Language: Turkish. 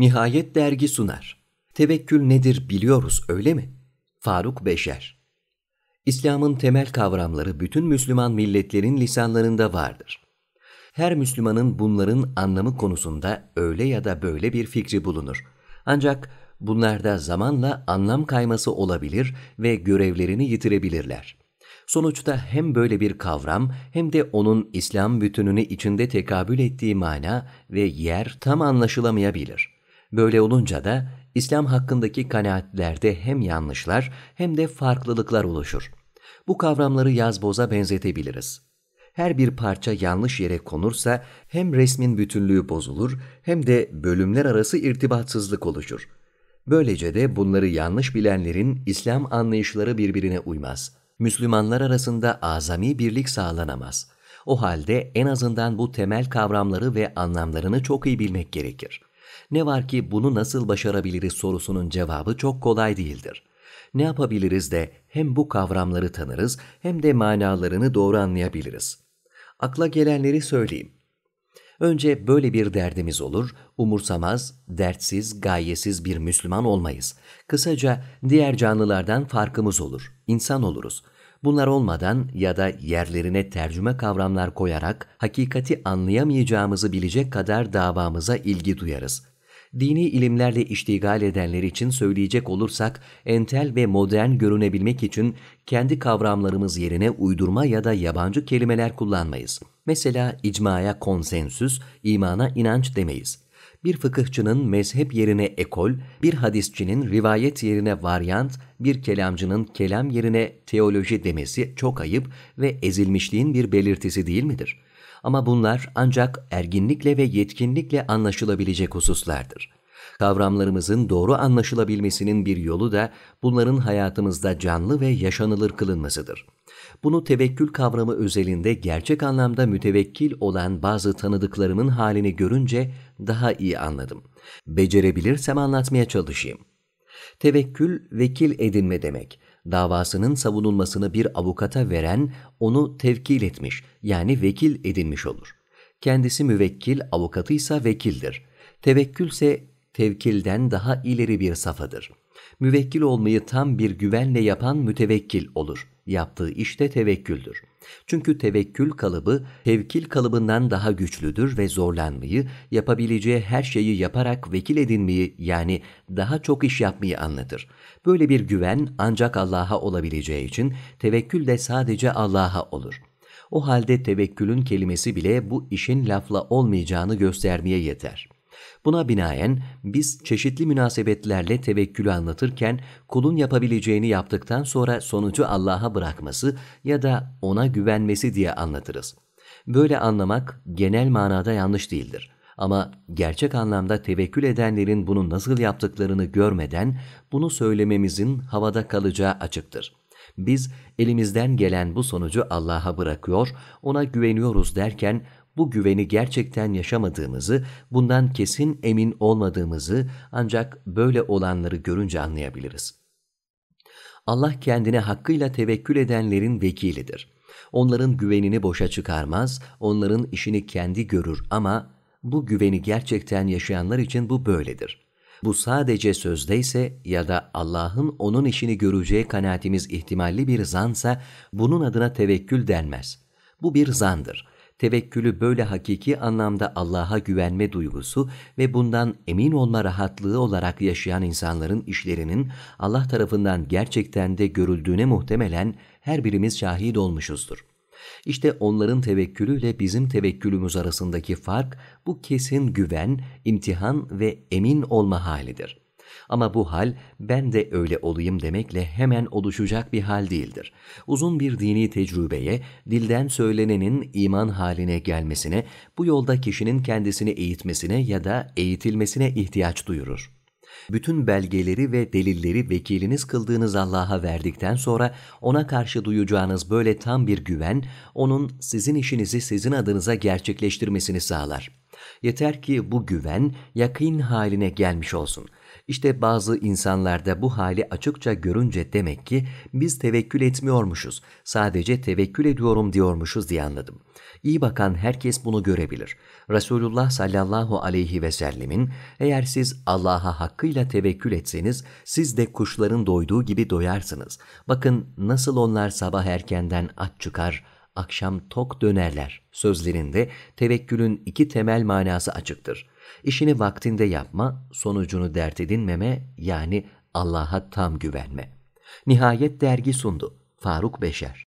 Nihayet dergi sunar. Tevekkül nedir biliyoruz öyle mi? Faruk Beşer İslam'ın temel kavramları bütün Müslüman milletlerin lisanlarında vardır. Her Müslümanın bunların anlamı konusunda öyle ya da böyle bir fikri bulunur. Ancak bunlarda zamanla anlam kayması olabilir ve görevlerini yitirebilirler. Sonuçta hem böyle bir kavram hem de onun İslam bütününü içinde tekabül ettiği mana ve yer tam anlaşılamayabilir. Böyle olunca da İslam hakkındaki kanaatlerde hem yanlışlar hem de farklılıklar oluşur. Bu kavramları yazboza benzetebiliriz. Her bir parça yanlış yere konursa hem resmin bütünlüğü bozulur hem de bölümler arası irtibatsızlık oluşur. Böylece de bunları yanlış bilenlerin İslam anlayışları birbirine uymaz. Müslümanlar arasında azami birlik sağlanamaz. O halde en azından bu temel kavramları ve anlamlarını çok iyi bilmek gerekir. Ne var ki bunu nasıl başarabiliriz sorusunun cevabı çok kolay değildir. Ne yapabiliriz de hem bu kavramları tanırız hem de manalarını doğru anlayabiliriz. Akla gelenleri söyleyeyim. Önce böyle bir derdimiz olur, umursamaz, dertsiz, gayesiz bir Müslüman olmayız. Kısaca diğer canlılardan farkımız olur, insan oluruz.'' Bunlar olmadan ya da yerlerine tercüme kavramlar koyarak hakikati anlayamayacağımızı bilecek kadar davamıza ilgi duyarız. Dini ilimlerle iştigal edenler için söyleyecek olursak, entel ve modern görünebilmek için kendi kavramlarımız yerine uydurma ya da yabancı kelimeler kullanmayız. Mesela icmaya konsensüs, imana inanç demeyiz bir fıkıhçının mezhep yerine ekol, bir hadisçinin rivayet yerine varyant, bir kelamcının kelam yerine teoloji demesi çok ayıp ve ezilmişliğin bir belirtisi değil midir? Ama bunlar ancak erginlikle ve yetkinlikle anlaşılabilecek hususlardır.'' Kavramlarımızın doğru anlaşılabilmesinin bir yolu da bunların hayatımızda canlı ve yaşanılır kılınmasıdır. Bunu tevekkül kavramı özelinde gerçek anlamda mütevekkil olan bazı tanıdıklarımın halini görünce daha iyi anladım. Becerebilirsem anlatmaya çalışayım. Tevekkül vekil edinme demek davasının savunulmasını bir avukata veren onu tevkil etmiş yani vekil edinmiş olur. Kendisi müvekkil, avukatıysa vekildir. Tevekkülse tevkilden daha ileri bir safadır. Müvekkil olmayı tam bir güvenle yapan mütevekkil olur. Yaptığı işte tevekküldür. Çünkü tevekkül kalıbı tevkil kalıbından daha güçlüdür ve zorlanmayı, yapabileceği her şeyi yaparak vekil edinmeyi yani daha çok iş yapmayı anlatır. Böyle bir güven ancak Allah'a olabileceği için tevekkül de sadece Allah'a olur.'' O halde tevekkülün kelimesi bile bu işin lafla olmayacağını göstermeye yeter. Buna binaen biz çeşitli münasebetlerle tevekkülü anlatırken kulun yapabileceğini yaptıktan sonra sonucu Allah'a bırakması ya da ona güvenmesi diye anlatırız. Böyle anlamak genel manada yanlış değildir. Ama gerçek anlamda tevekkül edenlerin bunu nasıl yaptıklarını görmeden bunu söylememizin havada kalacağı açıktır. Biz elimizden gelen bu sonucu Allah'a bırakıyor, ona güveniyoruz derken bu güveni gerçekten yaşamadığımızı, bundan kesin emin olmadığımızı ancak böyle olanları görünce anlayabiliriz. Allah kendine hakkıyla tevekkül edenlerin vekilidir. Onların güvenini boşa çıkarmaz, onların işini kendi görür ama bu güveni gerçekten yaşayanlar için bu böyledir.'' Bu sadece sözdeyse ya da Allah'ın onun işini göreceği kanaatimiz ihtimalli bir zansa bunun adına tevekkül denmez. Bu bir zandır. Tevekkülü böyle hakiki anlamda Allah'a güvenme duygusu ve bundan emin olma rahatlığı olarak yaşayan insanların işlerinin Allah tarafından gerçekten de görüldüğüne muhtemelen her birimiz şahit olmuşuzdur. İşte onların tevekkülüyle bizim tevekkülümüz arasındaki fark bu kesin güven, imtihan ve emin olma halidir.'' Ama bu hal ben de öyle olayım demekle hemen oluşacak bir hal değildir. Uzun bir dini tecrübeye, dilden söylenenin iman haline gelmesine, bu yolda kişinin kendisini eğitmesine ya da eğitilmesine ihtiyaç duyurur. Bütün belgeleri ve delilleri vekiliniz kıldığınız Allah'a verdikten sonra ona karşı duyacağınız böyle tam bir güven onun sizin işinizi sizin adınıza gerçekleştirmesini sağlar. Yeter ki bu güven yakın haline gelmiş olsun.'' İşte bazı insanlarda bu hali açıkça görünce demek ki biz tevekkül etmiyormuşuz, sadece tevekkül ediyorum diyormuşuz diye anladım. İyi bakan herkes bunu görebilir. Resulullah sallallahu aleyhi ve sellemin eğer siz Allah'a hakkıyla tevekkül etseniz siz de kuşların doyduğu gibi doyarsınız. Bakın nasıl onlar sabah erkenden aç çıkar, akşam tok dönerler sözlerinde tevekkülün iki temel manası açıktır. İşini vaktinde yapma, sonucunu dert edinmeme yani Allah'a tam güvenme. Nihayet dergi sundu. Faruk Beşer